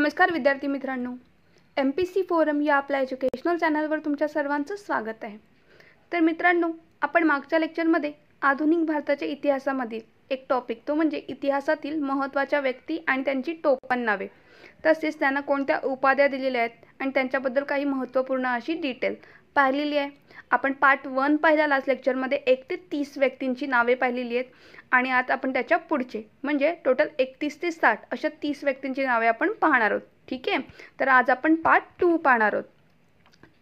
नमस्कार विद्यार्थी मित्रांनो एम पी सी फोरम या आपल्या एज्युकेशनल चॅनलवर तुमच्या सर्वांचं स्वागत आहे तर मित्रांनो आपण मागच्या लेक्चरमध्ये आधुनिक भारताच्या इतिहासामधील एक टॉपिक तो म्हणजे इतिहासातील महत्त्वाच्या व्यक्ती आणि त्यांची टोपण नावे तसेच त्यांना कोणत्या उपाध्या दिलेल्या आहेत आणि त्यांच्याबद्दल काही महत्त्वपूर्ण अशी डिटेल पाहिलेली आहे आपण पार्ट वन पाहिला लास्ट लेक्चरमध्ये एक ते तीस व्यक्तींची नावे पाहिलेली आहेत आणि आता आपण त्याच्या पुढचे म्हणजे टोटल एकतीस ते साठ अशा तीस व्यक्तींची नावे आपण पाहणार आहोत ठीक आहे तर आज आपण पार्ट टू पाहणार आहोत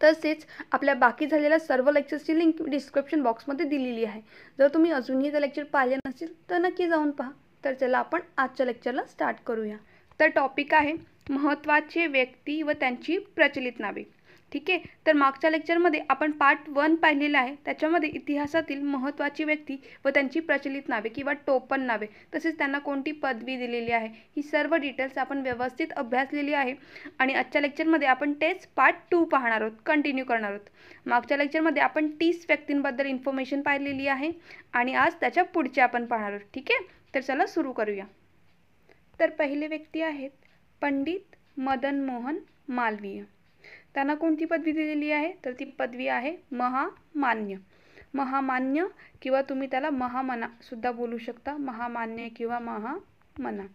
तसेच आपल्या बाकी झालेल्या सर्व लेक्चरची लिंक डिस्क्रिप्शन बॉक्समध्ये दिलेली आहे जर तुम्ही अजूनही त्या लेक्चर पाहिले नसेल तर नक्की जाऊन पहा तर चला आपण आजच्या लेक्चरला स्टार्ट करूया तर टॉपिक आहे महत्त्वाचे व्यक्ती व त्यांची प्रचलित नावे ठीक आहे तर मागच्या लेक्चरमध्ये आपण पार्ट वन पाहिलेला आहे त्याच्यामध्ये इतिहासातील महत्त्वाची व्यक्ती व त्यांची प्रचलित नावे किंवा टोपण नावे तसेच त्यांना कोणती पदवी दिलेली आहे ही सर्व डिटेल्स आपण व्यवस्थित अभ्यासलेली आहे आणि आजच्या लेक्चरमध्ये आपण तेच पार्ट टू पाहणार आहोत कंटिन्यू करणार आहोत मागच्या लेक्चरमध्ये आपण तीस व्यक्तींबद्दल इन्फॉर्मेशन पाहिलेली आहे आणि आज त्याच्या पुढच्या आपण पाहणार आहोत ठीक आहे तर चला सुरू करूया तर पहिले व्यक्ती आहेत पंडित मदन मोहन मालवीय त्यांना कोणती पदवी दिलेली आहे तर ती पदवी आहे महामान्य महामान्य किंवा तुम्ही त्याला महामना सुद्धा बोलू शकता महामान्य किंवा महामना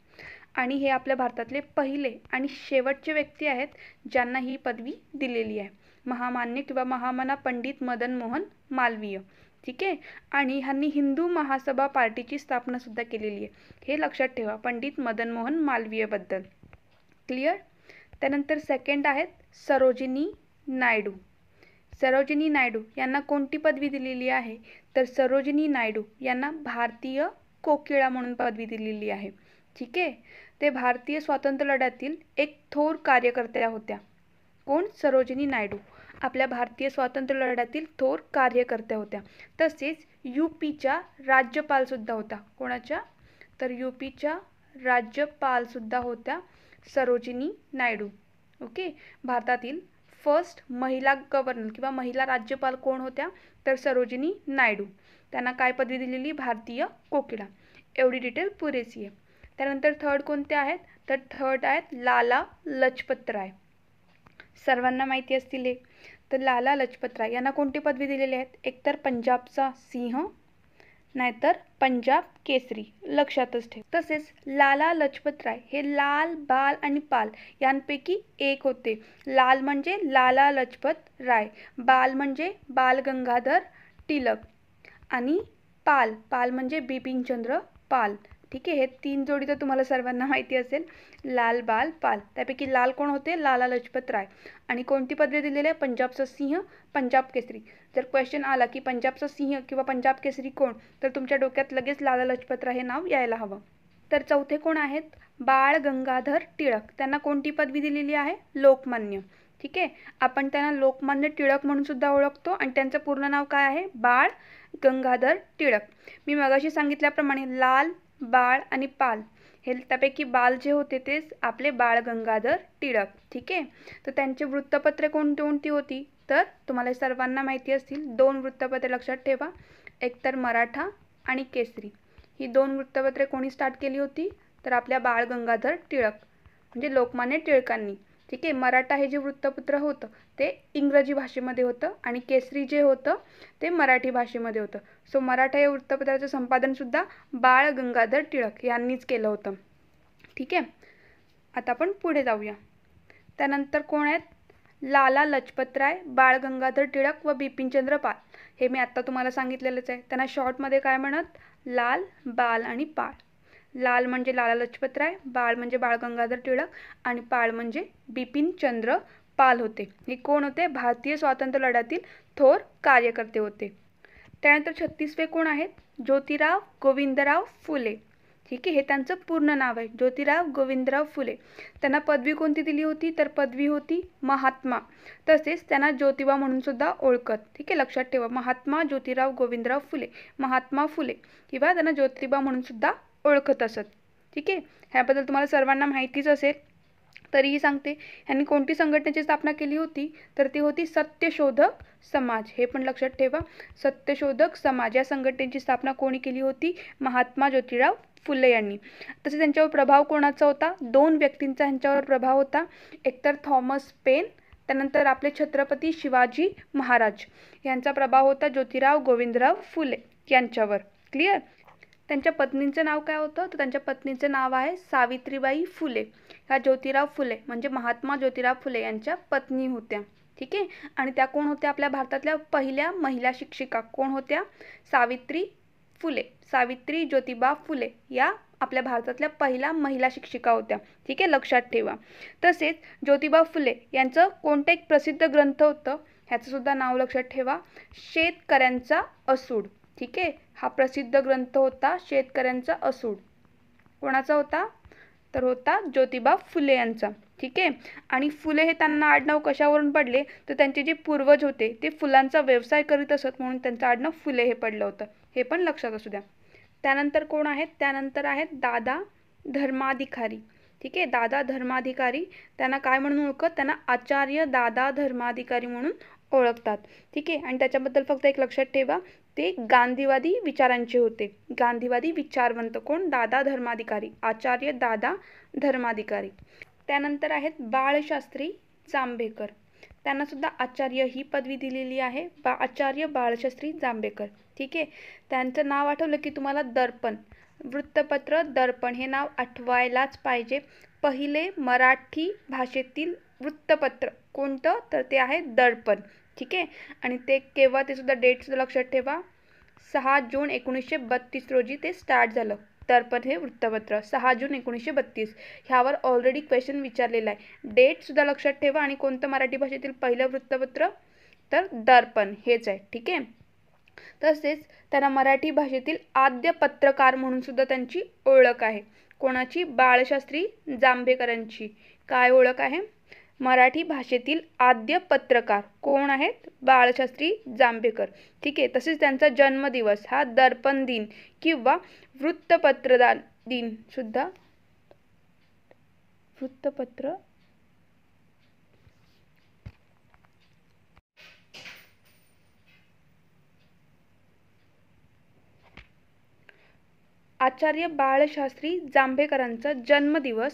आणि हे आपल्या भारतातले पहिले आणि शेवटचे व्यक्ती आहेत ज्यांना ही पदवी दिलेली आहे महामान्य किंवा महामना पंडित मदन मोहन मालवीय ठीक आहे आणि ह्यांनी हिंदू महासभा पार्टीची स्थापनासुद्धा केलेली आहे हे लक्षात ठेवा पंडित मदन मोहन मालवीयबद्दल क्लिअर त्यानंतर सेकंड आहेत सरोजिनी नायडू सरोजिनी नायडू यांना कोणती पदवी दिलेली आहे तर सरोजिनी नायडू यांना भारतीय कोकिळा म्हणून पदवी दिलेली आहे ठीक आहे ते भारतीय स्वातंत्र्य लढ्यातील एक थोर कार्यकर्त्या होत्या कोण सरोजिनी नायडू आपल्या भारतीय स्वातंत्र्य लढ्यातील थोर कार्यकर्त्या होत्या तसेच यू पीच्या राज्यपालसुद्धा होता कोणाच्या तर यू पीच्या राज्यपालसुद्धा होत्या सरोजिनी नायडू ओके भारतातील फर्स्ट महिला गव्हर्नर किंवा महिला राज्यपाल कोण होत्या तर सरोजिनी नायडू त्यांना काय पदवी दिलेली भारतीय कोकिळा एवढी डिटेल पुरेशी आहे त्यानंतर थर्ड कोणते आहेत तर थर्ड आहेत लाला लजपतराय सर्वांना माहिती असतील तर लाला लजपतराय यांना कोणती पदवी दिलेली आहेत एकतर पंजाबचा सिंह नाहीतर पंजाब केसरी लक्षातच ठेव तसेच लाला राय हे लाल बाल आणि पाल यांपैकी एक होते लाल म्हणजे लाला लजपत राय बाल म्हणजे बाल गंगाधर टिळक आणि पाल पाल म्हणजे बिपिनचंद्र पाल ठीक आहे हे तीन जोडी तर तुम्हाला सर्वांना माहिती असेल लाल बाल पाल त्यापैकी लाल कोण होते लाला लजपत राय आणि कोणती पदवी दिलेली आहे पंजाबचा सिंह पंजाब केसरी जर क्वेश्चन आला की पंजाबचा सिंह किंवा पंजाब केसरी कोण तर तुमच्या डोक्यात लगेच लाला लजपत राय हे नाव यायला हवं तर चौथे कोण आहेत बाळ गंगाधर टिळक त्यांना कोणती पदवी दिलेली आहे लोकमान्य ठीक आहे आपण त्यांना लोकमान्य टिळक म्हणून सुद्धा ओळखतो आणि त्यांचं पूर्ण नाव काय आहे बाळ गंगाधर टिळक मी मगाशी सांगितल्याप्रमाणे लाल बाळ आणि पाल हे त्यापैकी बाल जे होते तेच आपले बाळ गंगाधर टिळक ठीक आहे तर त्यांचे वृत्तपत्रे कोणती कोणती होती तर तुम्हाला सर्वांना माहिती असतील दोन वृत्तपत्रे लक्षात ठेवा एकतर मराठा आणि केसरी ही दोन वृत्तपत्रे कोणी स्टार्ट केली होती तर आपल्या बाळ गंगाधर टिळक म्हणजे लोकमान्य टिळकांनी ठीक आहे मराठा हे जे वृत्तपत्र होतं ते इंग्रजी भाषेमध्ये होतं आणि केसरी जे होतं ते मराठी भाषेमध्ये होतं सो मराठा या वृत्तपत्राचं संपादनसुद्धा बाळ गंगाधर टिळक यांनीच केलं होतं ठीक आहे आता आपण पुढे जाऊया त्यानंतर कोण आहेत लाला लजपतराय बाळ गंगाधर टिळक व बिपिनचंद्र पाल हे मी आत्ता तुम्हाला सांगितलेलंच आहे त्यांना शॉर्टमध्ये काय म्हणत लाल बाल आणि पाळ लाल म्हणजे लाला राय बाळ म्हणजे बाळ गंगाधर टिळक आणि पाळ म्हणजे बिपिन चंद्र पाल होते हे कोण होते भारतीय स्वातंत्र्य लढ्यातील थोर कार्यकर्ते होते त्यानंतर छत्तीसवे कोण आहेत ज्योतिराव गोविंदराव फुले ठीक आहे हे त्यांचं पूर्ण नाव आहे ज्योतिराव गोविंदराव फुले त्यांना पदवी कोणती दिली होती तर पदवी होती महात्मा तसेच त्यांना ज्योतिबा म्हणून सुद्धा ओळखत ठीक आहे लक्षात ठेवा महात्मा ज्योतिराव गोविंदराव फुले महात्मा फुले किंवा त्यांना ज्योतिबा म्हणून सुद्धा ओळखत असत ठीक आहे ह्याबद्दल तुम्हाला सर्वांना माहितीच असेल तरीही सांगते ह्यांनी कोणती संघटनेची स्थापना केली होती तर ती होती सत्यशोधक समाज हे पण लक्षात ठेवा सत्यशोधक समाज या संघटनेची स्थापना कोणी केली होती महात्मा ज्योतिराव फुले यांनी तसेच त्यांच्यावर प्रभाव कोणाचा होता दोन व्यक्तींचा ह्यांच्यावर प्रभाव होता एकतर थॉमस पेन त्यानंतर आपले छत्रपती शिवाजी महाराज यांचा प्रभाव होता ज्योतिराव गोविंदराव फुले यांच्यावर क्लिअर त्यांच्या पत्नीचं नाव काय होतं तर त्यांच्या पत्नीचं नाव आहे सावित्रीबाई फुले ह्या ज्योतिराव फुले म्हणजे महात्मा ज्योतिराव फुले यांच्या पत्नी होत्या ठीक आहे आणि त्या कोण होत्या आपल्या भारतातल्या पहिल्या महिला शिक्षिका कोण होत्या सावित्री फुले सावित्री ज्योतिबा फुले या आपल्या भारतातल्या पहिल्या महिला शिक्षिका होत्या ठीक आहे लक्षात ठेवा तसेच ज्योतिबा फुले यांचं कोणतं एक प्रसिद्ध ग्रंथ होतं ह्याचंसुद्धा नाव लक्षात ठेवा शेतकऱ्यांचा असूड ठीक आहे हा प्रसिद्ध ग्रंथ होता शेतकऱ्यांचा असूड कोणाचा होता तर होता ज्योतिबा फुले यांचा ठीक आहे आणि फुले हे त्यांना आडनाव कशावरून पडले तर त्यांचे जे पूर्वज होते ते फुलांचा व्यवसाय करीत असत म्हणून त्यांचं आडनाव फुले हे पडलं होतं हे पण लक्षात असू द्या त्यानंतर कोण आहेत त्यानंतर आहेत दादा धर्माधिकारी ठीक आहे दादा धर्माधिकारी त्यांना काय म्हणून ओळखत त्यांना आचार्य दादा धर्माधिकारी म्हणून ओळखतात ठीक आहे आणि त्याच्याबद्दल फक्त एक लक्षात ठेवा ते गांधीवादी विचारांचे होते गांधीवादी विचारवंत कोण दादा धर्माधिकारी आचार्य दादा धर्माधिकारी त्यानंतर आहेत बाळशास्त्री जांभेकर सुद्धा आचार्य ही पदवी दिलेली आहे बा आचार्य बाळशास्त्री जांभेकर ठीक आहे त्यांचं नाव आठवलं की तुम्हाला दर्पण वृत्तपत्र दर्पण हे नाव आठवायलाच पाहिजे पहिले मराठी भाषेतील वृत्तपत्र कोणतं तर ते आहे दर्पण ठीक आहे आणि ते केव्हा ते सुद्धा सुद्धा लक्षात ठेवा सहा जून एकोणीसशे बत्तीस रोजी ते स्टार्ट झालं दर्पण हे वृत्तपत्र सहा जून एकोणीसशे बत्तीस ह्यावर ऑलरेडी क्वेश्चन विचारलेला आहे डेट सुद्धा लक्षात ठेवा आणि कोणतं मराठी भाषेतील पहिलं वृत्तपत्र तर दर्पण हेच आहे ठीक आहे तसेच त्यांना मराठी भाषेतील आद्य पत्रकार म्हणून सुद्धा त्यांची ओळख आहे कोणाची बाळशास्त्री जांभेकरांची काय ओळख आहे मराठी भाषेतील आद्य पत्रकार कोण आहेत बाळशास्त्री जांभेकर ठीक आहे तसेच त्यांचा जन्मदिवस हा दर्पण दिन किंवा वृत्तपत्रदान सुद्धा वृत्तपत्र आचार्य बाळशास्त्री जांभेकरांचा जन्मदिवस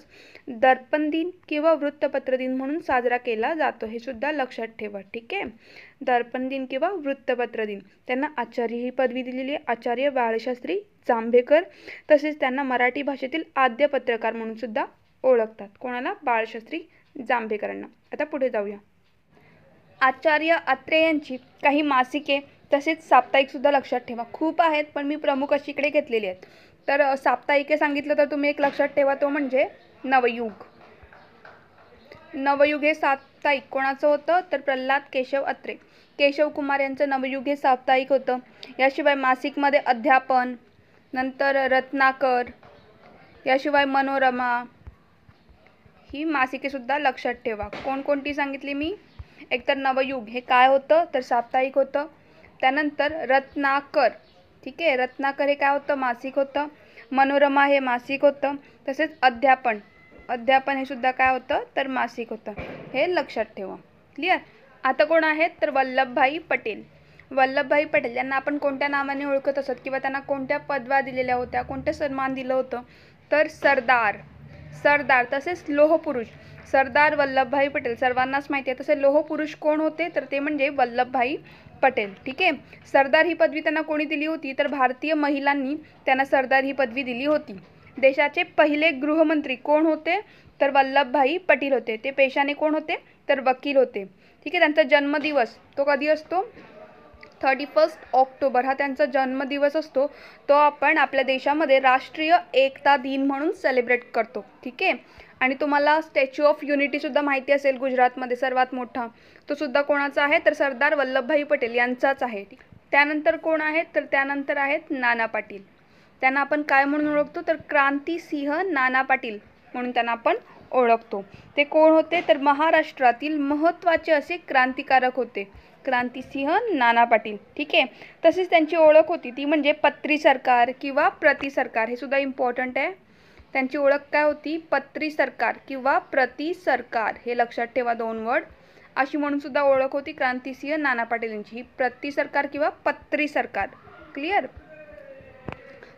दर्पण दिन किंवा वृत्तपत्र दिन म्हणून साजरा केला जातो हे सुद्धा लक्षात ठेवा ठीक आहे दर्पण दिन किंवा वृत्तपत्र दिन त्यांना आचार्य ही पदवी दिलेली आहे आचार्य बाळशास्त्री जांभेकर तसेच त्यांना मराठी भाषेतील आद्य पत्रकार म्हणून सुद्धा ओळखतात कोणाला बाळशास्त्री जांभेकरांना आता पुढे जाऊया आचार्य आत्रे यांची काही मासिके तसेच सुद्धा लक्षात ठेवा खूप आहेत पण मी प्रमुख अशी इकडे घेतलेली आहेत तर साप्ताहिके सांगितलं तर तुम्ही एक लक्षात ठेवा तो म्हणजे नवयुग नवयुग हे साप्ताहिक कोणाचं होतं तर प्रल्हाद केशव अत्रे केशव कुमार यांचं नवयुग हे साप्ताहिक होतं याशिवाय मासिकमध्ये अध्यापन नंतर रत्नाकर याशिवाय मनोरमा ही मासिकेसुद्धा लक्षात ठेवा कोणकोणती सांगितली मी एकतर नवयुग हे काय होतं तर साप्ताहिक होतं त्यानंतर रत्नाकर ठीक आहे रत्नाकर हे काय होतं मासिक होतं मनोरमा हे मासिक होतं तसेच अध्यापन अध्यापन हे सुद्धा काय होतं तर मासिक होतं हे लक्षात ठेवा क्लिअर आता कोण आहेत तर वल्लभभाई पटेल वल्लभभाई पटेल यांना आपण कोणत्या नावाने ओळखत असत किंवा त्यांना कोणत्या पदव्या दिलेल्या होत्या कोणत्या सन्मान दिलं होतं तर सरदार सरदार तसेच लोहपुरुष सरदार वल्लभभाई पटेल सर्वांनाच माहिती आहे तसे लोह पुरुष कोण होते तर ते म्हणजे वल्लभभाई पटेल ठीक आहे सरदार ही पदवी त्यांना कोणी दिली होती तर भारतीय महिलांनी त्यांना सरदार ही पदवी दिली होती देशाचे पहिले गृहमंत्री कोण होते तर वल्लभभाई पटेल होते ते पेशाने कोण होते तर वकील होते ठीक आहे त्यांचा जन्मदिवस तो कधी असतो थर्टी फर्स्ट ऑक्टोबर हा त्यांचा जन्मदिवस असतो तो आपण आपल्या देशामध्ये राष्ट्रीय एकता दिन म्हणून सेलिब्रेट करतो ठीक आहे आणि तुम्हाला स्टॅच्यू ऑफ युनिटीसुद्धा माहिती असेल गुजरातमध्ये सर्वात मोठा तो सुद्धा कोणाचा आहे तर सरदार वल्लभभाई पटेल यांचाच आहे त्यानंतर कोण आहेत तर त्यानंतर आहेत नाना पाटील त्यांना आपण काय म्हणून ओळखतो तर सिंह नाना पाटील म्हणून त्यांना आपण ओळखतो ते कोण होते तर महाराष्ट्रातील महत्त्वाचे असे क्रांतिकारक होते सिंह नाना पाटील ठीक आहे तसेच त्यांची ओळख होती ती म्हणजे पत्री सरकार किंवा प्रति सरकार हे सुद्धा इम्पॉर्टंट आहे त्यांची ओळख काय होती पत्री सरकार किंवा प्रति सरकार हे लक्षात ठेवा दोन वर्ड अशी म्हणून सुद्धा ओळख होती क्रांतिसिंह नाना पाटील यांची ही प्रति सरकार किंवा पत्री सरकार क्लिअर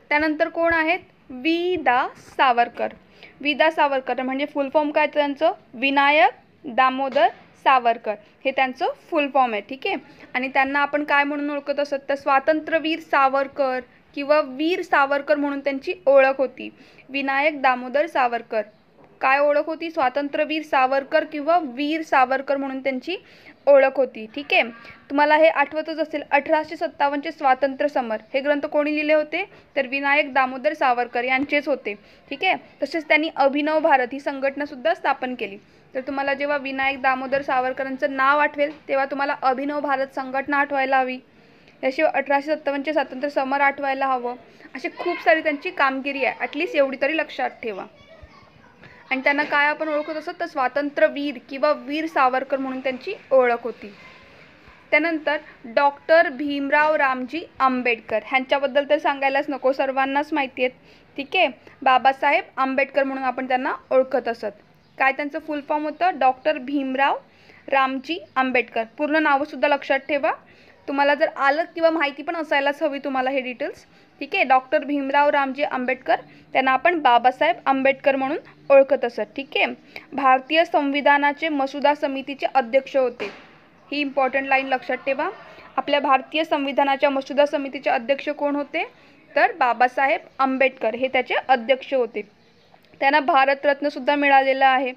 त्यानंतर कोण आहेत वि दा सावरकर विदा सावरकर म्हणजे फुल फॉर्म काय त्यांचं विनायक दामोदर सावरकर हे त्यांचं फुल फॉर्म आहे ठीक आहे आणि त्यांना आपण काय म्हणून ओळखत असत तर स्वातंत्र्यवीर सावरकर किंवा वीर सावरकर म्हणून त्यांची ओळख होती विनायक दामोदर सावरकर काय ओळख होती स्वातंत्र्यवीर सावरकर किंवा वीर सावरकर म्हणून त्यांची ओळख होती ठीक आहे तुम्हाला हे आठवतच असेल अठराशे सत्तावन्नचे स्वातंत्र्य समर हे ग्रंथ कोणी लिहिले होते तर विनायक दामोदर सावरकर यांचेच होते ठीक आहे तसेच त्यांनी अभिनव भारत ही संघटनासुद्धा स्थापन केली तर तुम्हाला जेव्हा विनायक दामोदर सावरकरांचं नाव आठवेल तेव्हा तुम्हाला अभिनव भारत संघटना आठवायला हवी याशिवाय अठराशे सत्तावन्नचे स्वातंत्र्य समर आठवायला हवं अशी खूप सारी त्यांची कामगिरी आहे ॲटलिस्ट एवढी तरी लक्षात ठेवा आणि त्यांना काय आपण ओळखत असत तर स्वातंत्र्यवीर किंवा वीर सावरकर म्हणून त्यांची ओळख होती त्यानंतर डॉक्टर भीमराव रामजी आंबेडकर ह्यांच्याबद्दल तर सांगायलाच नको सर्वांनाच माहिती आहेत ठीक आहे बाबासाहेब आंबेडकर म्हणून आपण त्यांना ओळखत असत काय त्यांचं फुल फॉर्म होतं डॉक्टर भीमराव रामजी आंबेडकर पूर्ण नावंसुद्धा लक्षात ठेवा तुम्हाला जर आलं किंवा माहिती पण असायलाच हवी तुम्हाला हे डिटेल्स ठीक आहे डॉक्टर भीमराव रामजी आंबेडकर त्यांना आपण बाबासाहेब आंबेडकर म्हणून ओळखत असत ठीक आहे भारतीय संविधानाचे मसुदा समितीचे अध्यक्ष होते ही इम्पॉर्टंट लाईन लक्षात ठेवा आपल्या भारतीय संविधानाच्या मसुदा समितीचे अध्यक्ष कोण होते तर बाबासाहेब आंबेडकर हे त्याचे अध्यक्ष होते त्यांना भारतरत्नसुद्धा मिळालेला आहे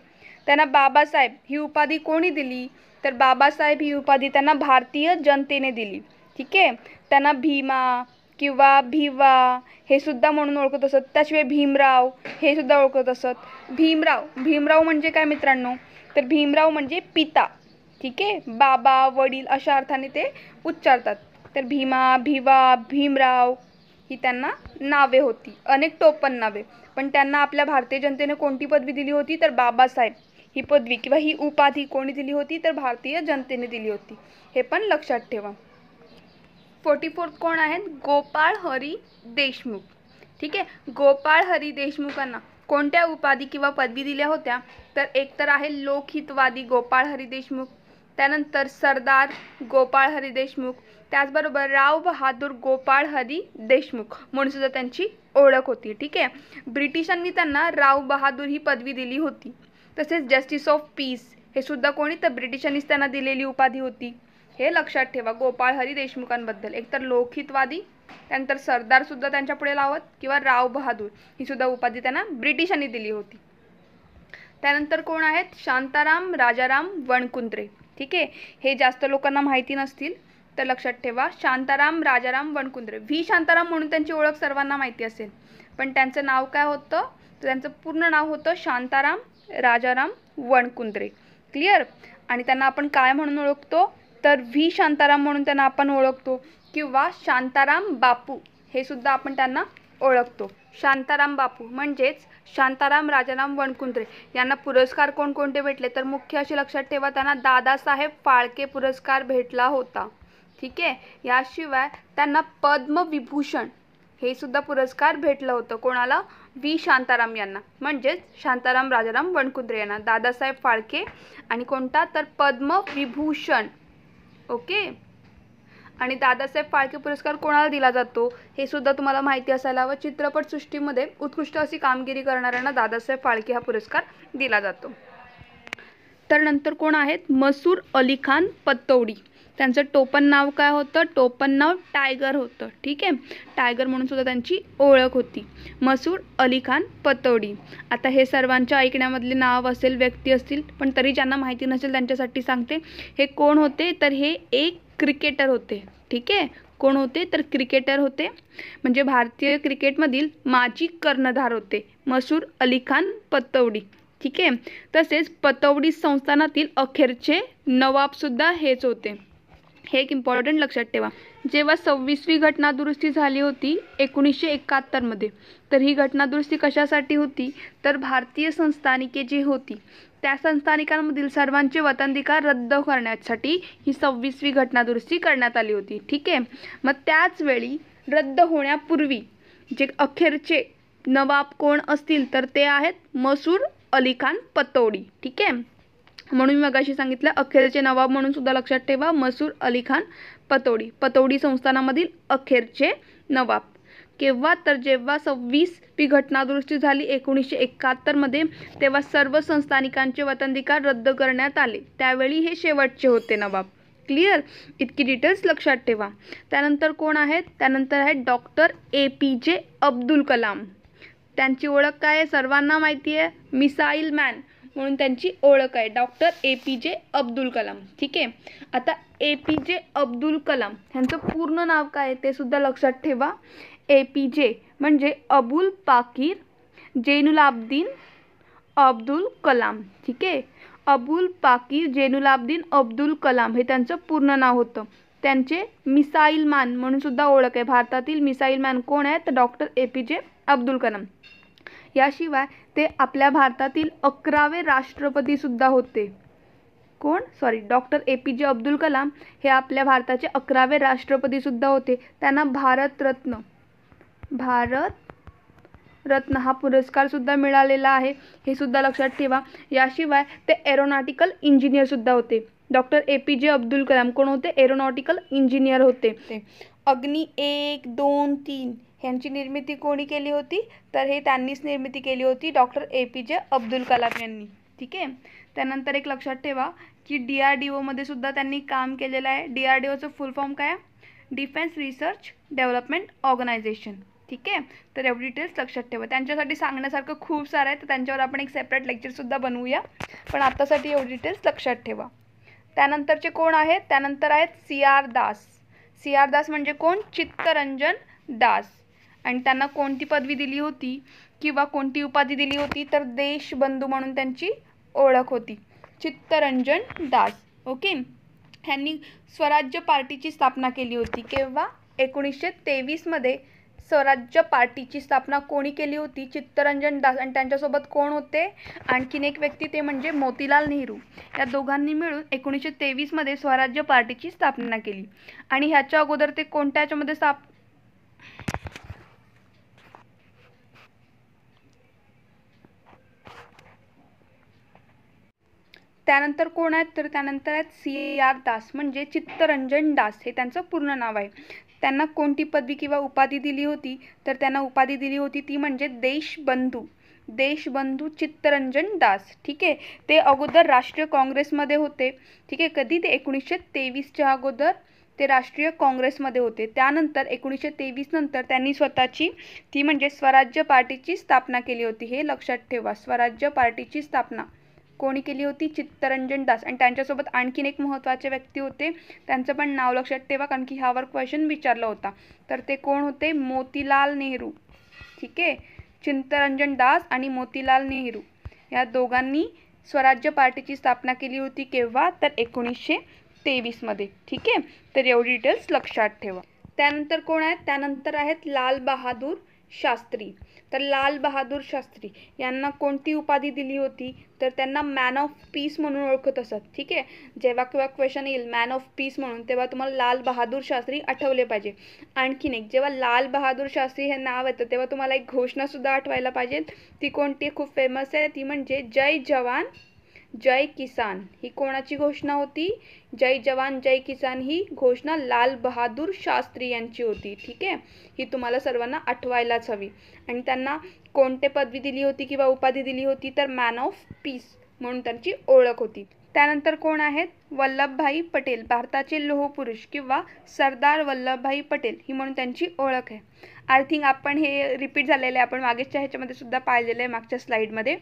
त्यांना बाबासाहेब ही उपाधी कोणी दिली तर बाबासाहेब ही उपाधी त्यांना भारतीय जनतेने दिली ठीक आहे त्यांना भीमा किंवा भिवा हे सुद्धा म्हणून ओळखत असत त्याशिवाय भीमराव हे सुद्धा ओळखत असत भीमराव भीमराव म्हणजे काय मित्रांनो तर भीमराव म्हणजे पिता ठीक आहे बाबा वडील अशा अर्थाने ते उच्चारतात तर भीमा भिवा भीमराव ही त्यांना नावे होती अनेक टोपण नावे पण त्यांना आपल्या भारतीय जनतेने कोणती पदवी दिली होती तर बाबासाहेब ही पदवी किंवा ही उपाधी कोणी दिली होती तर भारतीय जनतेने दिली होती हे पण लक्षात ठेवा फोर्टी फोर्थ कोण आहेत गोपाळ हरी देशमुख ठीक आहे गोपाळ हरी देशमुखांना कोणत्या उपाधी किंवा पदवी दिल्या होत्या तर एक तर आहे लोकहितवादी गोपाळ हरी देशमुख त्यानंतर सरदार गोपाळ हरी देशमुख त्याचबरोबर राव बहादूर गोपाळ हरी देशमुख म्हणून सुद्धा त्यांची ओळख होती ठीक आहे ब्रिटिशांनी त्यांना राव बहादूर ही पदवी दिली होती तसेच जस्टिस ऑफ पीस हे सुद्धा कोणी तर ब्रिटिशांनीच त्यांना दिलेली उपाधी होती हे लक्षात ठेवा गोपाळ हरी देशमुखांबद्दल एकतर लोकहितवादी त्यानंतर सरदारसुद्धा त्यांच्या पुढे लावत किंवा राव बहादूर ही सुद्धा उपाधी त्यांना ब्रिटिशांनी दिली होती त्यानंतर कोण आहेत शांताराम राजाराम वणकुंत्रे ठीक आहे हे जास्त लोकांना माहिती नसतील तर लक्षात ठेवा शांताराम राजाराम वणकुंद्रे व्ही शांताराम म्हणून त्यांची ओळख सर्वांना माहिती असेल पण त्यांचं नाव काय होतं तर त्यांचं पूर्ण नाव होतं शांताराम राजाराम वणकुंद्रे क्लिअर आणि त्यांना आपण काय म्हणून ओळखतो तर व्ही शांताराम म्हणून त्यांना आपण ओळखतो किंवा शांताराम बापू हे सुद्धा आपण त्यांना ओळखतो शांताराम बापू म्हणजेच शांताराम राजाराम वणकुंद्रे यांना पुरस्कार कोणकोणते भेटले तर मुख्य असे लक्षात ठेवा त्यांना दादासाहेब फाळके पुरस्कार भेटला होता ठीक आहे याशिवाय त्यांना पद्मविभूषण हे सुद्धा पुरस्कार भेटलं होतं कोणाला व्ही शांताराम यांना म्हणजेच शांताराम राजाराम वणकुद्रे यांना दादासाहेब फाळके आणि कोणता तर पद्मविभूषण ओके आणि दादासाहेब फाळके पुरस्कार कोणाला दिला जातो हे सुद्धा तुम्हाला माहिती असायला हवं चित्रपटसृष्टीमध्ये उत्कृष्ट अशी कामगिरी करणाऱ्यांना दादासाहेब फाळके हा पुरस्कार दिला जातो तर नंतर कोण आहेत मसूर अली खान पत्तौडी त्यांचं टोपन नाव काय होतं टोपन नाव टायगर होतं ठीक आहे टायगर म्हणून सुद्धा त्यांची ओळख होती मसूर अली खान पतोडी आता हे सर्वांच्या ऐकण्यामधले नाव असेल व्यक्ती असतील पण तरी ज्यांना माहिती नसेल त्यांच्यासाठी सांगते हे कोण होते तर हे एक क्रिकेटर होते ठीक आहे कोण होते तर क्रिकेटर होते म्हणजे भारतीय क्रिकेटमधील माजी कर्णधार होते मसूर अली खान पतवडी ठीक आहे तसेच पतवडी संस्थानातील अखेरचे नवाबसुद्धा हेच होते हे एक इम्पॉर्टंट लक्षात ठेवा जेव्हा सव्वीसवी घटनादुरुस्ती झाली होती एकोणीसशे एकाहत्तरमध्ये तर ही घटनादुरुस्ती कशासाठी होती तर भारतीय संस्थानिके जी होती त्या संस्थानिकांमधील सर्वांचे वतनधिकार रद्द करण्यासाठी ही सव्वीसवी घटनादुरुस्ती करण्यात आली होती ठीक आहे मग त्याच वेळी रद्द होण्यापूर्वी जे अखेरचे नवाब कोण असतील तर ते आहेत मसूर अली खान पतोडी ठीक आहे म्हणून मी मगाशी सांगितलं अखेरचे नवाब म्हणून सुद्धा लक्षात ठेवा मसूर अली खान पतोडी पतोडी संस्थानामधील अखेरचे नवाब केव्हा तर जेव्हा सव्वीस पी घटनादुरुस्ती झाली एकोणीसशे एकाहत्तरमध्ये तेव्हा सर्व संस्थानिकांचे वतनधिकार रद्द करण्यात आले त्यावेळी हे शेवटचे होते नवाब क्लिअर इतकी डिटेल्स लक्षात ठेवा त्यानंतर कोण आहेत त्यानंतर आहेत डॉक्टर ए पी जे अब्दुल कलाम त्यांची ओळख काय आहे सर्वांना माहिती आहे मिसाईल मॅन म्हणून त्यांची ओळख आहे डॉक्टर ए पी जे अब्दुल कलाम ठीक आहे आता ए पी जे अब्दुल कलाम ह्यांचं पूर्ण नाव काय आहे ते सुद्धा लक्षात ठेवा ए पी जे म्हणजे अबुल पाकीर जैनुलाब्दीन अब्दुल कलाम ठीक आहे अबुल पाकीर जैनुलाब्दीन अब्दुल कलाम हे त्यांचं पूर्ण नाव होतं त्यांचे मिसाईल मॅन म्हणून सुद्धा ओळख आहे भारतातील मिसाईल मॅन कोण आहेत डॉक्टर ए पी जे अब्दुल कलाम याशिवाय ते आपल्या भारतातील अकरावे सुद्धा होते कोण सॉरी डॉक्टर ए पी जे अब्दुल कलाम हे आपल्या भारताचे अकरावे राष्ट्रपतीसुद्धा होते त्यांना भारतरत्न भारत रत्न हा पुरस्कारसुद्धा मिळालेला आहे हे सुद्धा लक्षात ठेवा याशिवाय ते एरोनॉटिकल इंजिनियरसुद्धा होते डॉक्टर ए पी जे अब्दुल कलाम कोण होते एरोनॉटिकल इंजिनियर होते अग्नी एक दोन तीन ह्यांची निर्मिती कोणी केली होती तर हे त्यांनीच निर्मिती केली होती डॉक्टर ए पी जे अब्दुल कलाम यांनी ठीक आहे त्यानंतर एक लक्षात ठेवा की डी आर डी ओमध्ये सुद्धा त्यांनी काम केलेलं आहे डी आर डी ओचं फुल फॉर्म काय आहे डिफेन्स रिसर्च डेव्हलपमेंट ऑर्गनायझेशन ठीक आहे तर एवढी डिटेल्स लक्षात ठेवा त्यांच्यासाठी सांगण्यासारखं खूप सारं आहे तर त्यांच्यावर आपण एक सेपरेट लेक्चरसुद्धा बनवूया पण आत्तासाठी एवढी डिटेल्स लक्षात ठेवा त्यानंतरचे कोण आहेत त्यानंतर आहेत C R Das C R Das म्हणजे कोण चित्तरंजन दास आणि त्यांना कोणती पदवी दिली होती किंवा कोणती उपाधी दिली होती तर देशबंधू म्हणून त्यांची ओळख होती चित्तरंजन दास ओके ह्यांनी स्वराज्य पार्टीची स्थापना केली होती केव्हा एकोणीसशे तेवीसमध्ये स्वराज्य पार्टीची स्थापना कोणी केली होती चित्तरंजन दास आणि त्यांच्यासोबत कोण होते आणखीन एक व्यक्ती ते म्हणजे मोतीलाल नेहरू या दोघांनी मिळून एकोणीसशे मध्ये स्वराज्य पार्टीची स्थापना केली आणि ह्याच्या अगोदर ते कोणत्या मध्ये स्थाप त्यानंतर कोण आहेत तर त्यानंतर आहेत सी आर दास म्हणजे चित्तरंजन दास हे त्यांचं पूर्ण नाव आहे त्यांना कोणती पदवी किंवा उपाधी दिली होती तर त्यांना उपाधी दिली होती ती म्हणजे देशबंधू देशबंधू चित्तरंजन दास ठीक आहे ते अगोदर राष्ट्रीय काँग्रेसमध्ये होते ठीक आहे कधी ते एकोणीसशे तेवीसच्या अगोदर ते राष्ट्रीय काँग्रेसमध्ये होते त्यानंतर एकोणीसशे तेवीस नंतर त्यांनी स्वतःची ती म्हणजे स्वराज्य पार्टीची स्थापना केली होती हे लक्षात ठेवा स्वराज्य पार्टीची स्थापना कोणी केली होती चित्तरंजन दास आणि त्यांच्यासोबत आणखीन एक महत्त्वाचे व्यक्ती होते त्यांचं पण नाव लक्षात ठेवा कारण की ह्यावर क्वेश्चन विचारला होता तर ते कोण होते मोतीलाल नेहरू ठीक आहे चित्तरंजन दास आणि मोतीलाल नेहरू या दोघांनी स्वराज्य पार्टीची स्थापना केली होती केव्हा तर एकोणीसशे तेवीसमध्ये ठीक आहे तर एवढी डिटेल्स लक्षात ठेवा त्यानंतर कोण आहेत त्यानंतर आहेत लाल बहादूर शास्त्री तर लाल बहादूर शास्त्री यांना कोणती उपाधी दिली होती तर त्यांना मॅन ऑफ पीस म्हणून ओळखत असत ठीक आहे जेव्हा किंवा क्वेश्चन येईल मॅन ऑफ पीस म्हणून तेव्हा तुम्हाला लाल बहादूर शास्त्री आठवले पाहिजे आणखीन एक जेव्हा लाल बहादूर शास्त्री हे नाव येतं तेव्हा तुम्हाला एक घोषणासुद्धा आठवायला पाहिजे ती कोणती खूप फेमस आहे ती म्हणजे जय जवान जय किसान ही कोणाची घोषणा होती जय जवान जय किसान ही घोषणा लाल बहादूर शास्त्री यांची होती ठीक आहे ही तुम्हाला सर्वांना आठवायलाच हवी आणि त्यांना कोणते पदवी दिली होती किंवा उपाधी दिली होती तर मॅन ऑफ पीस म्हणून त्यांची ओळख होती त्यानंतर कोण आहेत वल्लभभाई पटेल भारताचे लोहपुरुष किंवा सरदार वल्लभभाई पटेल ही म्हणून त्यांची ओळख आहे आय थिंक आपण हे रिपीट झालेलं आहे आपण मागेच्या ह्याच्यामध्ये सुद्धा पाहिलेलं आहे मागच्या स्लाईडमध्ये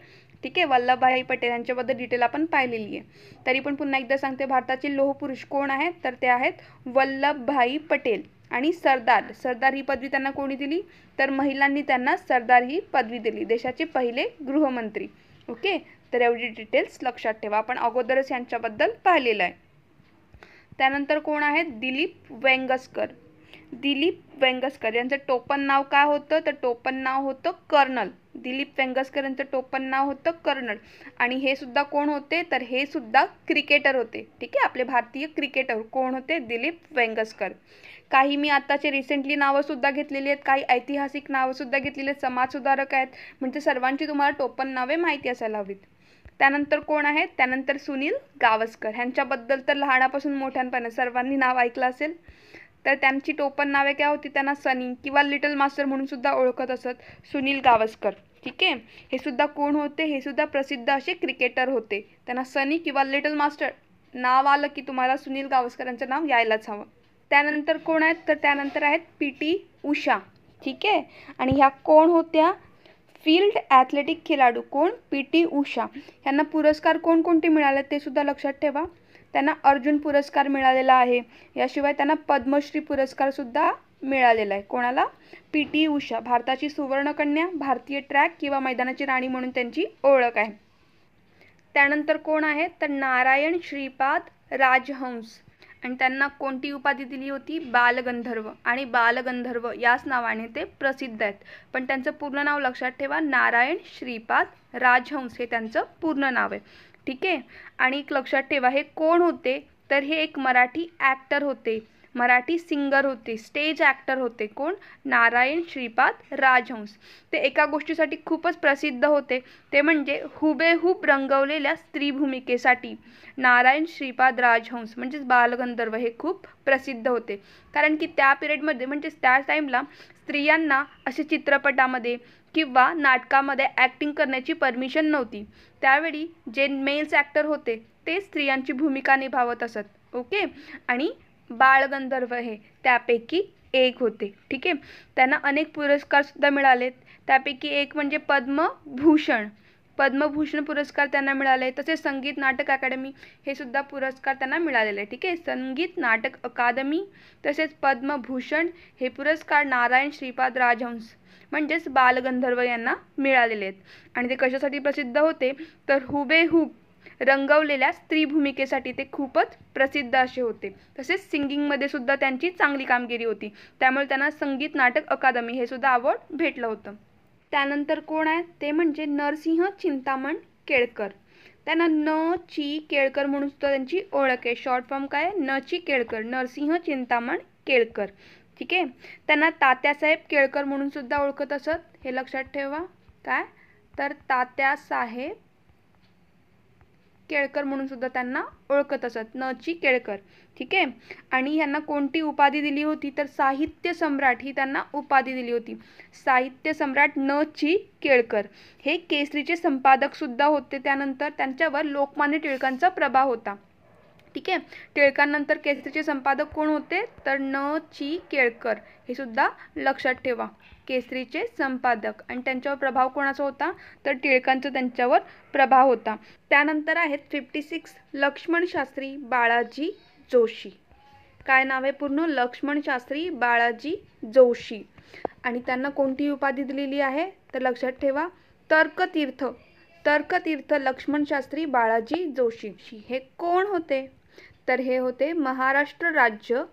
ठीक आहे वल्लभभाई पटेल यांच्याबद्दल डिटेल आपण पाहिलेली आहे तरी पण पुन्हा एकदा सांगते भारताचे लोहपुरुष कोण आहेत तर ते आहेत वल्लभभाई पटेल आणि सरदार सरदार ही पदवी त्यांना कोणी दिली तर महिलांनी त्यांना सरदार ही पदवी दिली देशाचे पहिले गृहमंत्री ओके तर एवढी डिटेल्स लक्षात ठेवा आपण अगोदरच यांच्याबद्दल पाहिलेलं आहे त्यानंतर कोण आहेत दिलीप वेंगसकर दिलीप वेंगसकर यांचं टोपण नाव काय होतं तर टोपण नाव होतं कर्नल दिलीप वेंगसकर यांचं टोपण नाव होतं कर्नल आणि हे सुद्धा कोण होते तर हे सुद्धा क्रिकेटर होते ठीक आहे आपले भारतीय क्रिकेटर कोण होते दिलीप वेंगसकर काही मी आत्ताचे रिसेंटली नावंसुद्धा घेतलेली आहेत काही ऐतिहासिक नावंसुद्धा घेतलेली आहेत समाजसुधारक आहेत म्हणजे सर्वांची तुम्हाला टोपण नावे माहिती असायला हवीत त्यानंतर कोण आहेत त्यानंतर सुनील गावस्कर ह्यांच्याबद्दल तर लहानापासून मोठ्यांपणा सर्वांनी नाव ऐकलं असेल तर त्यांची टोपण नावे काय होती त्यांना सनी किंवा लिटल मास्टर म्हणून सुद्धा ओळखत असत सुनील गावस्कर ठीक आहे हे सुद्धा कोण होते हे सुद्धा प्रसिद्ध असे क्रिकेटर होते त्यांना सनी किंवा लिटल मास्टर नाव आलं की तुम्हाला सुनील गावस्कर यांचं नाव यायलाच हवं त्यानंतर कोण आहेत तर त्यानंतर आहेत पी टी उषा ठीक आहे आणि ह्या कोण होत्या फील्ड ॲथलेटिक खेळाडू कोण पी टी उषा यांना पुरस्कार कोणकोणते मिळाले ते सुद्धा लक्षात ठेवा त्यांना अर्जुन पुरस्कार मिळालेला आहे याशिवाय त्यांना पद्मश्री पुरस्कारसुद्धा मिळालेला आहे कोणाला पी टी उषा भारताची सुवर्णकन्या भारतीय ट्रॅक किंवा मैदानाची राणी म्हणून त्यांची ओळख आहे त्यानंतर कोण आहे तर नारायण श्रीपाद राजहंस आणि त्यांना कोणती उपाधी दिली होती बालगंधर्व आणि बालगंधर्व याच नावाने ते प्रसिद्ध आहेत पण त्यांचं पूर्ण नाव लक्षात ठेवा नारायण श्रीपाद राजहंस हे त्यांचं पूर्ण नाव आहे ठीक आहे आणि एक लक्षात ठेवा हे कोण होते तर हे एक मराठी ॲक्टर होते मराठी सिंगर होते स्टेज ॲक्टर होते कोण नारायण श्रीपाद राजहंस ते एका गोष्टीसाठी खूपच प्रसिद्ध होते ते म्हणजे हुबेहूब रंगवलेल्या स्त्री भूमिकेसाठी नारायण श्रीपाद राजहंस म्हणजेच बालगंधर्व हे खूप प्रसिद्ध होते कारण की त्या पिरियडमध्ये म्हणजेच त्या टाईमला स्त्रियांना असे चित्रपटामध्ये किंवा नाटकामध्ये ॲक्टिंग करण्याची परमिशन नव्हती त्यावेळी जे मेल्स ॲक्टर होते ते स्त्रियांची भूमिका निभावत असत ओके आणि बाळगंधर्व हे त्यापैकी एक होते ठीक आहे त्यांना अनेक पुरस्कारसुद्धा मिळालेत त्यापैकी एक म्हणजे पद्मभूषण पद्मभूषण पुरस्कार त्यांना मिळाले तसेच संगीत नाटक अकादमी हे सुद्धा पुरस्कार त्यांना मिळालेले आहे ठीक आहे संगीत नाटक अकादमी तसेच पद्मभूषण हे पुरस्कार नारायण श्रीपाद राजहंस म्हणजेच बालगंधर्व यांना मिळालेले आहेत आणि ते कशासाठी प्रसिद्ध होते तर हुबेहूब रंगवलेल्या स्त्री भूमिकेसाठी ते खूपच प्रसिद्ध असे होते तसेच सिंगिंगमध्ये सुद्धा त्यांची चांगली कामगिरी होती त्यामुळे त्यांना संगीत नाटक अकादमी हे सुद्धा अवॉर्ड भेटलं होतं त्यानंतर कोण आहे ते म्हणजे नरसिंह चिंतामण केळकर त्यांना न ची केळकर म्हणून सुद्धा त्यांची ओळख आहे शॉर्ट फॉर्म काय न ची केळकर नरसिंह चिंतामण केळकर ठीक आहे त्यांना तात्यासाहेब केळकर म्हणून सुद्धा ओळखत असत हे लक्षात ठेवा काय तर तात्यासाहेब केळकर म्हणून सुद्धा त्यांना ओळखत असत न ची केळकर ठीक आहे आणि यांना कोणती उपाधी दिली होती तर साहित्य सम्राट ही त्यांना उपाधी दिली होती साहित्य सम्राट न ची केळकर हे केसरीचे संपादक सुद्धा होते त्यानंतर त्यांच्यावर लोकमान्य टिळकांचा प्रभाव होता ठीक आहे टिळकांनंतर केसरीचे संपादक कोण होते तर न ची केळकर हे सुद्धा लक्षात ठेवा केसरीचे संपादक आणि त्यांच्यावर प्रभाव कोणाचा होता तर टिळकांचा त्यांच्यावर प्रभाव होता त्यानंतर आहेत फिफ्टी सिक्स लक्ष्मण शास्त्री बाळाजी जोशी काय नाव आहे पूर्ण लक्ष्मण शास्त्री बाळाजी जोशी आणि त्यांना कोणती उपाधी दिलेली आहे तर लक्षात ठेवा तर्कतीर्थ तर्कतीर्थ लक्ष्मण शास्त्री बाळाजी जोशी हे कोण होते तर हे होते महाराष्ट्र राज्य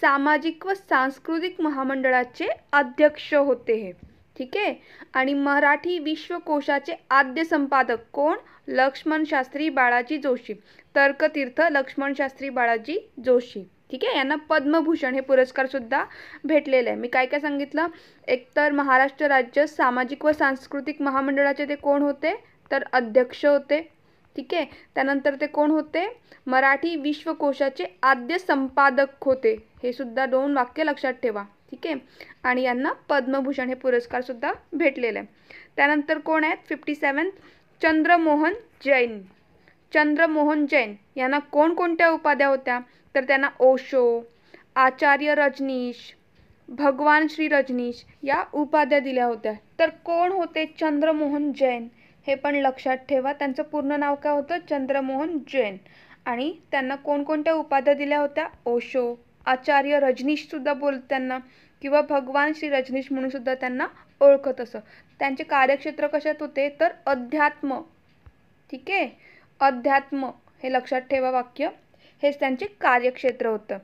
सामाजिक व सांस्कृतिक महामंडळाचे अध्यक्ष होते हे ठीक आहे आणि मराठी विश्वकोशाचे आद्य संपादक कोण लक्ष्मण शास्त्री बाळाजी जोशी तर्कतीर्थ लक्ष्मण शास्त्री बाळाजी जोशी ठीक आहे यांना पद्मभूषण हे पुरस्कारसुद्धा भेटलेले आहे मी काय काय सांगितलं एकतर महाराष्ट्र राज्य सामाजिक व सांस्कृतिक महामंडळाचे ते कोण होते तर अध्यक्ष होते ठीक आहे त्यानंतर ते कोण होते मराठी विश्वकोशाचे आद्य संपादक होते हे सुद्धा दोन वाक्य लक्षात ठेवा ठीक आहे आणि यांना पद्मभूषण हे पुरस्कारसुद्धा भेटलेले आहे त्यानंतर कोण आहेत फिफ्टी सेवन चंद्रमोहन जैन चंद्रमोहन जैन यांना कोणकोणत्या उपाध्या होत्या तर त्यांना ओशो आचार्य रजनीश भगवान श्री रजनीश या उपाध्या दिल्या होत्या तर कोण होते चंद्रमोहन जैन हे पण लक्षात ठेवा त्यांचं पूर्ण नाव काय होतं चंद्रमोहन जैन आणि त्यांना कोणकोणत्या उपाध्या दिल्या होत्या ओशो आचार्य रजनीशसुद्धा बोल त्यांना किंवा भगवान श्री रजनीश म्हणूनसुद्धा त्यांना ओळखत असं त्यांचे कार्यक्षेत्र कशात होते तर अध्यात्म ठीक आहे अध्यात्म हे लक्षात ठेवा वाक्य हेच त्यांचे कार्यक्षेत्र होतं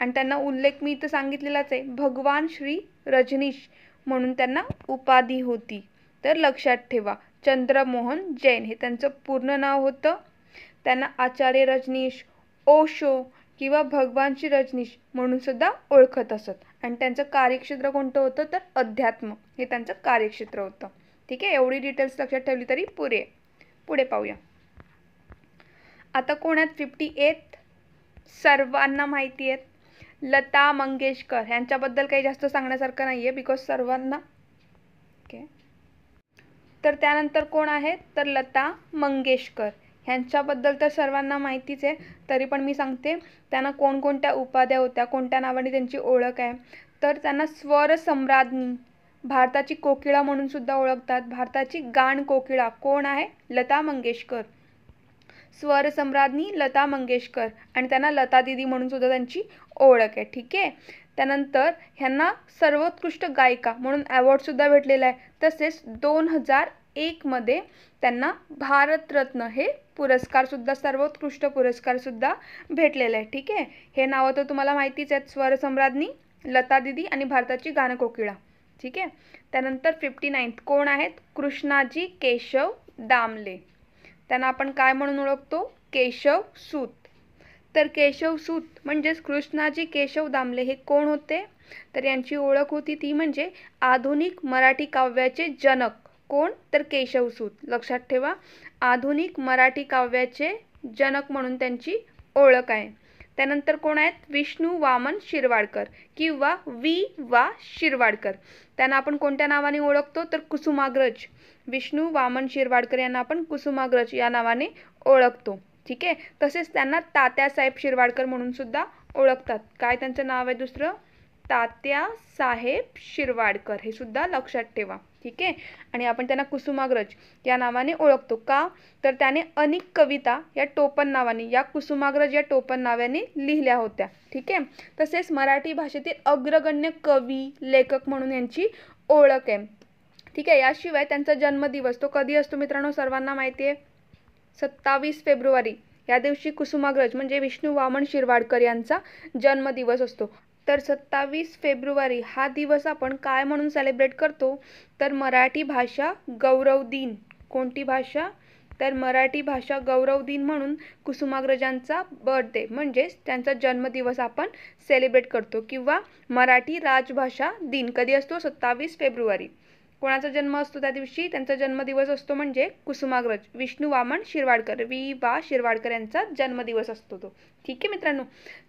आणि त्यांना उल्लेख मी इथं सांगितलेलाच आहे भगवान श्री रजनीश म्हणून त्यांना उपाधी होती तर लक्षात ठेवा चंद्रमोहन जैन हे त्यांचं पूर्ण नाव होतं त्यांना आचार्य रजनीश ओशो किंवा भगवान श्री रजनीश म्हणून सुद्धा ओळखत असत आणि त्यांचं कार्यक्षेत्र कोणतं होतं तर अध्यात्म हे त्यांचं कार्यक्षेत्र होतं ठीक आहे एवढी डिटेल्स लक्षात ठेवली तरी पुरे पुढे पाहूया आता कोणात फिफ्टी एट सर्वांना माहिती आहेत लता मंगेशकर यांच्याबद्दल काही जास्त सांगण्यासारखं नाही आहे बिकॉज सर्वांना तर त्यानंतर कोण आहेत तर लता मंगेशकर ह्यांच्याबद्दल तर सर्वांना माहितीच आहे तरी पण मी सांगते त्यांना कोणकोणत्या उपाध्या होत्या कोणत्या नावाने त्यांची ओळख आहे तर त्यांना स्वर स्वरसम्राज्ञी भारताची कोकिळा म्हणून सुद्धा ओळखतात भारताची गाण कोकिळा कोण आहे लता मंगेशकर स्वर सम्राज्ञी लता मंगेशकर आणि त्यांना लता दिदी म्हणून सुद्धा त्यांची ओळख आहे ठीक आहे त्यानंतर ह्यांना सर्वोत्कृष्ट गायिका म्हणून अवॉर्डसुद्धा भेटलेला आहे तसेच दोन हजार एकमध्ये त्यांना भारतरत्न हे पुरस्कारसुद्धा सर्वोत्कृष्ट पुरस्कारसुद्धा भेटलेला आहे ठीक आहे हे नावं तर तुम्हाला माहितीच आहेत स्वरसम्राज्ञी लता दिदी आणि भारताची गानकोकिळा ठीक आहे त्यानंतर फिफ्टी नाईन्थ कोण आहेत कृष्णाजी केशव दामले त्यांना आपण काय म्हणून ओळखतो केशव सूत तर केशवसूत म्हणजेच कृष्णाजी केशव दामले हे कोण होते तर यांची ओळख होती ती म्हणजे आधुनिक मराठी काव्याचे जनक कोण तर केशवसूत लक्षात ठेवा आधुनिक मराठी काव्याचे जनक म्हणून त्यांची ओळख आहे त्यानंतर कोण आहेत विष्णू वामन शिरवाडकर किंवा वी वा शिरवाडकर त्यांना आपण कोणत्या नावाने ओळखतो तर कुसुमाग्रज विष्णू वामन शिरवाडकर यांना आपण कुसुमाग्रज या नावाने ओळखतो ठीक आहे तसेच त्यांना तात्यासाहेब शिरवाडकर म्हणून सुद्धा ओळखतात काय त्यांचं नाव आहे दुसरं तात्या साहेब शिरवाडकर हे सुद्धा लक्षात ठेवा ठीक आहे आणि आपण त्यांना कुसुमाग्रज या नावाने ओळखतो का तर त्याने अनेक कविता या टोपण नावाने या कुसुमाग्रज या टोपण नावाने लिहिल्या होत्या ठीक आहे तसेच मराठी भाषेतील अग्रगण्य कवी लेखक म्हणून यांची ओळख आहे ठीक आहे याशिवाय त्यांचा जन्मदिवस तो कधी असतो मित्रांनो सर्वांना माहिती आहे सत्तावीस फेब्रुवारी या दिवशी कुसुमाग्रज म्हणजे विष्णू वामन शिरवाडकर यांचा जन्मदिवस असतो तर सत्तावीस फेब्रुवारी हा दिवस आपण काय म्हणून सेलिब्रेट करतो तर मराठी भाषा गौरव दिन कोणती भाषा तर मराठी भाषा गौरव दिन म्हणून कुसुमाग्रजांचा बर्थडे म्हणजेच त्यांचा जन्मदिवस आपण सेलिब्रेट करतो किंवा मराठी राजभाषा दिन कधी असतो सत्तावीस फेब्रुवारी कोणाचा जन्म असतो त्या दिवशी त्यांचा जन्मदिवस असतो म्हणजे कुसुमाग्रज विष्णू वामन शिरवाडकर वी वा शिरवाडकर यांचा जन्मदिवस असतो तो ठीक आहे मित्रांनो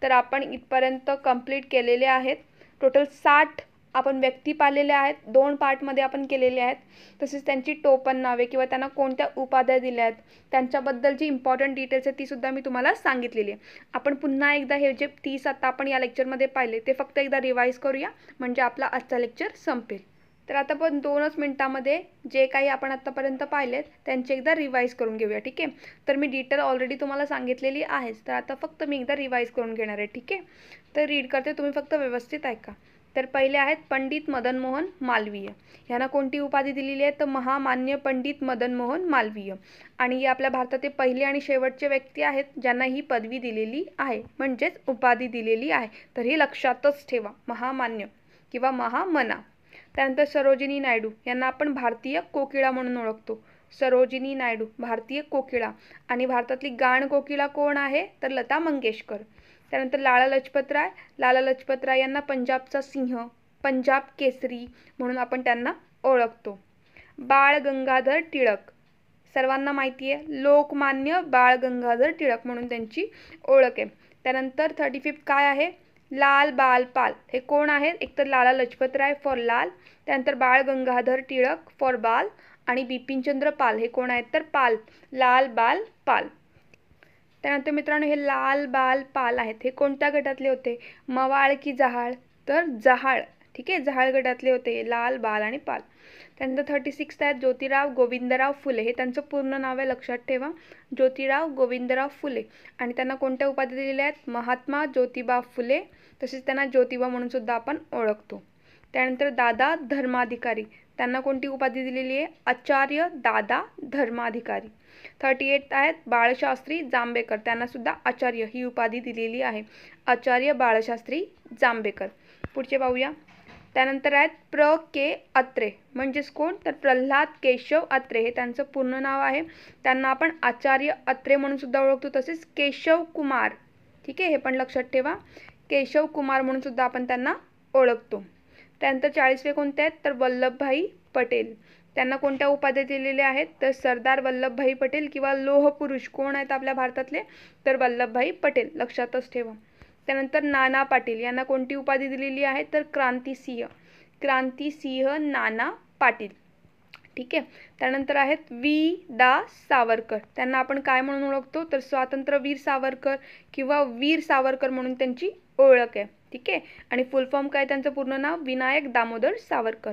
तर आपण इथपर्यंत कंप्लीट केलेले आहेत टोटल साठ आपण व्यक्ती पाहिलेल्या आहेत दोन पार्टमध्ये आपण केलेले आहेत तसेच त्यांची टोपन नावे किंवा त्यांना कोणत्या उपाध्या दिल्या आहेत त्यांच्याबद्दल जी इम्पॉर्टंट डिटेल्स आहेत ती सुद्धा मी तुम्हाला सांगितलेली आहे आपण पुन्हा एकदा हे जे तीस आता आपण या लेक्चरमध्ये पाहिले ते फक्त एकदा रिवाईज करूया म्हणजे आपला आजचा लेक्चर संपेल तर आता पण दोनच मिनटामध्ये जे काही आपण आत्तापर्यंत पाहिलेत त्यांचे एकदा रिवाईज करून घेऊया ठीक आहे तर मी डिटेल ऑलरेडी तुम्हाला सांगितलेली आहेच तर आता फक्त मी एकदा रिवाईज करून घेणार आहे ठीक आहे तर रीड करते तुम्ही फक्त व्यवस्थित ऐका तर पहिले आहेत पंडित मदन मोहन मालवीय ह्यांना कोणती उपाधी दिलेली आहे तर महामान्य पंडित मदन मोहन मालवीय आणि आपल्या भारतातील पहिले आणि शेवटचे व्यक्ती आहेत ज्यांना ही पदवी दिलेली आहे म्हणजेच उपाधी दिलेली आहे तर हे लक्षातच ठेवा महामान्य किंवा महामना त्यानंतर सरोजिनी नायडू यांना आपण भारतीय कोकिळा म्हणून ओळखतो सरोजिनी नायडू भारतीय कोकिळा आणि भारतातली गाण कोकिळा कोण आहे तर लता मंगेशकर त्यानंतर लाला लजपतराय लाला लजपतराय यांना पंजाबचा सिंह पंजाब केसरी म्हणून आपण त्यांना ओळखतो बाळ गंगाधर टिळक सर्वांना माहिती आहे लोकमान्य बाळ गंगाधर टिळक म्हणून त्यांची ओळख आहे त्यानंतर थर्टी फिफ्थ काय आहे लाल बाल पाल हे कोण आहेत एकतर लाला लजपतराय फॉर लाल त्यानंतर बाळ गंगाधर टिळक फॉर बाल आणि बिपिनचंद्र पाल हे कोण आहेत तर पाल लाल बाल पाल त्यानंतर मित्रांनो हे लाल बाल पाल आहेत हे कोणत्या गटातले होते मवाळ की जहाळ तर जहाळ ठीक आहे जहाळ गटातले होते लाल बाल आणि पाल त्यानंतर थर्टी सिक्स आहेत ज्योतिराव गोविंदराव फुले हे त्यांचं पूर्ण नाव आहे लक्षात ठेवा ज्योतिराव गोविंदराव फुले आणि त्यांना कोणत्या उपाधी दिलेल्या आहेत महात्मा ज्योतिबा फुले तसेच त्यांना ज्योतिबा म्हणून सुद्धा आपण ओळखतो त्यानंतर दादा धर्माधिकारी त्यांना कोणती उपाधी दिलेली आहे आचार्य दादा धर्माधिकारी थर्टी एट आहेत बाळशास्त्री जांभेकर त्यांना सुद्धा आचार्य ही उपाधी दिलेली आहे आचार्य बाळशास्त्री जांभेकर पुढचे पाहूया त्यानंतर आहेत प्र के अत्रे म्हणजेच कोण तर प्रल्हाद केशव अत्रे हे त्यांचं पूर्ण नाव आहे त्यांना आपण आचार्य अत्रे म्हणून सुद्धा ओळखतो तसेच केशव कुमार ठीक आहे हे पण लक्षात ठेवा केशव कुमार म्हणून सुद्धा आपण त्यांना ओळखतो त्यानंतर चाळीसवे कोणते आहेत तर वल्लभभाई पटेल त्यांना कोणत्या उपाध्या दिलेल्या आहेत तर सरदार वल्लभभाई पटेल किंवा लोहपुरुष कोण आहेत आपल्या भारतातले तर वल्लभभाई पटेल लक्षातच ठेवा त्यानंतर नाना पाटील यांना कोणती उपाधी दिलेली आहे तर क्रांतीसिंह क्रांतीसिंह नाना पाटील ठीक आहे त्यानंतर आहेत वी दा सावरकर त्यांना आपण काय म्हणून ओळखतो तर स्वातंत्र्यवीर सावरकर किंवा वीर सावरकर म्हणून त्यांची ओळख आहे ठीक आहे आणि फुल फॉर्म काय त्यांचं पूर्ण नाव विनायक दामोदर सावरकर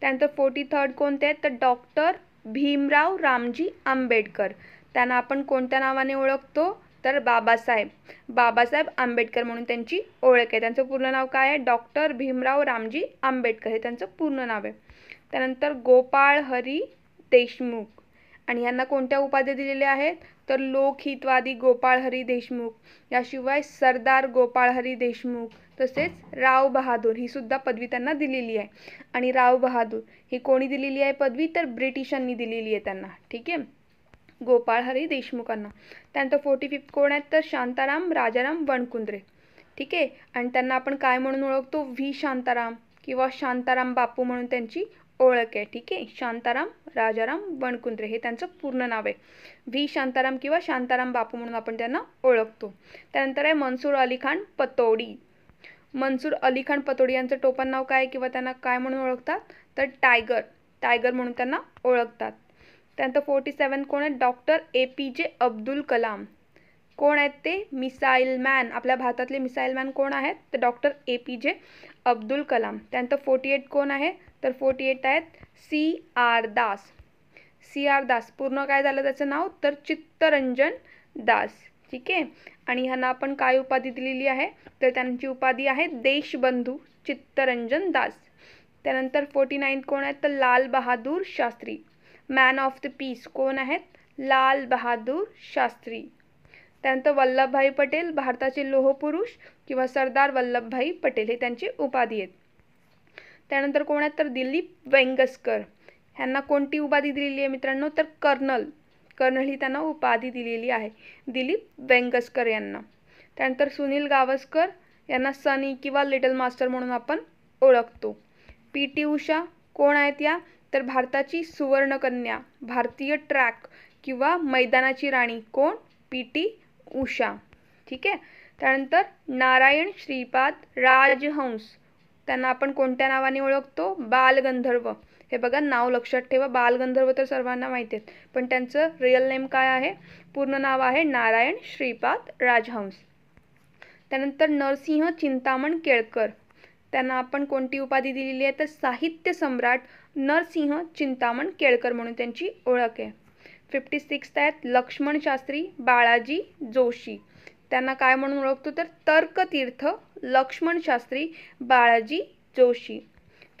त्यानंतर फोर्टी थर्ड कोणते आहेत तर डॉक्टर भीमराव रामजी आंबेडकर त्यांना आपण कोणत्या नावाने ओळखतो तर बाबासाहेब बाबासाहेब आंबेडकर म्हणून त्यांची ओळख आहे त्यांचं पूर्ण नाव काय आहे डॉक्टर भीमराव रामजी आंबेडकर हे त्यांचं पूर्ण नाव आहे त्यानंतर गोपाळ हरी देशमुख आणि यांना कोणत्या उपाध्या दिलेल्या आहेत तर लोकहितवादी गोपाळ हरी देशमुख याशिवाय सरदार गोपाळ हरी देशमुख तसेच राव बहादूर ही सुद्धा पदवी त्यांना दिलेली आहे आणि राव बहादूर ही कोणी दिलेली आहे पदवी तर ब्रिटिशांनी दिलेली आहे त्यांना ठीक आहे गोपाळहरी देशमुखांना त्यानंतर फोर्टी फिफ्थ कोण आहेत तर शांताराम राजाराम वणकुंद्रे ठीक आहे आणि त्यांना आपण काय म्हणून ओळखतो व्ही शांताराम किंवा शांताराम बापू म्हणून त्यांची ओळख आहे ठीक आहे शांताराम राजाराम वणकुंद्रे हे त्यांचं पूर्ण नाव आहे व्ही शांताराम किंवा शांताराम बापू म्हणून आपण त्यांना ओळखतो त्यानंतर आहे मनसूर अली खान पतोडी मनसूर अली खान पतोडी यांचं टोपण नाव काय किंवा त्यांना काय म्हणून ओळखतात तर टायगर टायगर म्हणून त्यांना ओळखतात त्यानंतर फोर्टी सेवन कोण आहेत डॉक्टर ए पी जे अब्दुल कलाम कोण आहेत ते मिसाईल मॅन आपल्या भारतातले मिसाईल मॅन कोण आहेत तर डॉक्टर ए पी जे अब्दुल कलाम त्यानंतर फोर्टी एट कोण आहे तर फोर्टी एट आहेत C R Das C R Das पूर्ण काय झालं त्याचं नाव तर चित्तरंजन दास ठीक आहे आणि ह्यांना आपण काय उपाधी दिलेली आहे तर त्यांची उपाधी आहे देशबंधू चित्तरंजन दास त्यानंतर फोर्टी नाईन कोण आहेत तर Lal Bahadur Shastri man of the peace कोण आहेत लाल बहादूर शास्त्री त्यानंतर वल्लभभाई पटेल भारताचे लोहपुरुष किंवा सरदार वल्लभभाई पटेल हे त्यांची उपाधी आहेत त्यानंतर कोण आहेत तर दिलीप वेंगसकर ह्यांना कोणती उपाधी दिलेली आहे मित्रांनो तर कर्नल कर्नल ही त्यांना उपाधी दिलेली आहे दिलीप वेंगसकर यांना त्यानंतर सुनील गावस्कर यांना सनी किंवा लिटल मास्टर म्हणून आपण ओळखतो पी टी उषा कोण आहेत या तर भारताची सुवर्णकन्या भारतीय ट्रॅक किंवा मैदानाची राणी कोण पी टी उषा ठीक आहे त्यानंतर नारायण श्रीपाद राजहंस त्यांना आपण कोणत्या नावाने ओळखतो बालगंधर्व हे बघा नाव लक्षात ठेवा बालगंधर्व तर सर्वांना माहिती आहेत पण त्यांचं रिअल नेम काय आहे पूर्ण नाव आहे नारायण श्रीपाद राजहंस त्यानंतर नरसिंह चिंतामण केळकर त्यांना आपण कोणती उपाधी दिलेली आहे तर साहित्य सम्राट नरसिंह चिंतामण केळकर म्हणून त्यांची ओळख आहे फिफ्टी सिक्स्थ आहेत लक्ष्मण शास्त्री बाळाजी जोशी त्यांना काय म्हणून ओळखतो तर तर्कतीर्थ लक्ष्मण शास्त्री बाळाजी जोशी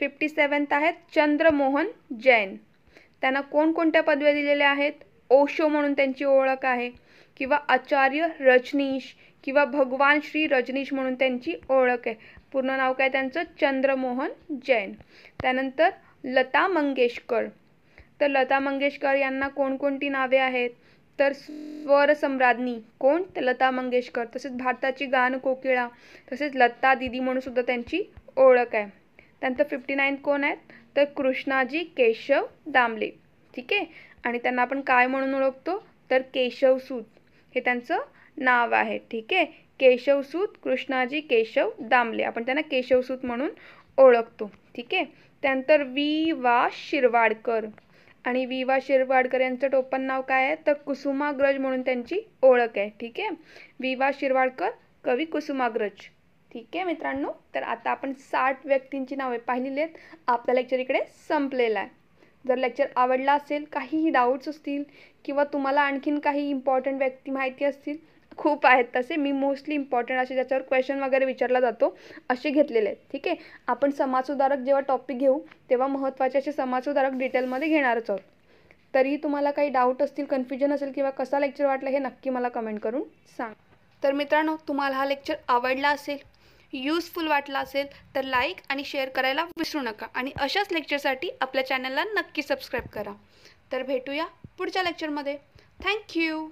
फिफ्टी सेवन्थ आहेत चंद्रमोहन जैन त्यांना कोणकोणत्या पदव्या दिलेल्या आहेत ओशो म्हणून त्यांची ओळख आहे किंवा आचार्य रजनीश किंवा भगवान श्री रजनीश म्हणून त्यांची ओळख आहे पूर्ण नाव काय त्यांचं चंद्रमोहन जैन त्यानंतर लता मंगेशकर तर लता मंगेशकर यांना कोणकोणती नावे आहेत तर स्वरसम्राज्ञी कोण तर लता मंगेशकर तसेच भारताची गान कोकिळा तसेच लता दिदी म्हणून सुद्धा त्यांची ओळख आहे त्यानंतर फिफ्टी नाईन कोण आहेत तर कृष्णाजी केशव दामले ठीक आहे आणि त्यांना आपण काय म्हणून ओळखतो तर केशवसूत हे त्यांचं नाव आहे ठीक आहे केशवसूत कृष्णाजी केशव दामले आपण त्यांना केशवसूत म्हणून ओळखतो ठीक आहे त्यानंतर वी वा शिरवाडकर आणि वि वा शिरवाडकर यांचं टोपण नाव काय आहे तर कुसुमाग्रज म्हणून त्यांची ओळख आहे ठीक आहे वि वा शिरवाडकर कवी कुसुमाग्रज ठीक आहे मित्रांनो तर आता आपण साठ व्यक्तींची नावे पाहिलेली आहेत आपला लेक्चर इकडे संपलेला आहे जर लेक्चर आवडला असेल काहीही डाऊट्स असतील किंवा तुम्हाला आणखीन काही इम्पॉर्टंट व्यक्ती माहिती असतील खूप आहेत तसे मी मोस्टली इम्पॉर्टंट असे ज्याच्यावर क्वेश्चन वगैरे विचारला जातो असे घेतलेले आहेत ठीक आहे आपण समाजसुधारक जेव्हा टॉपिक घेऊ तेव्हा महत्त्वाचे असे समाजसुधारक डिटेलमध्ये घेणारच आहोत तरीही तुम्हाला काही डाऊट असतील कन्फ्युजन असेल किंवा कसा लेक्चर वाटला हे नक्की मला कमेंट करून सांग तर मित्रांनो तुम्हाला हा लेक्चर आवडला असेल यूजफुल वाटला असेल तर लाईक आणि शेअर करायला विसरू नका आणि अशाच लेक्चरसाठी आपल्या चॅनलला नक्की सबस्क्राईब करा तर भेटूया पुढच्या लेक्चरमध्ये थँक्यू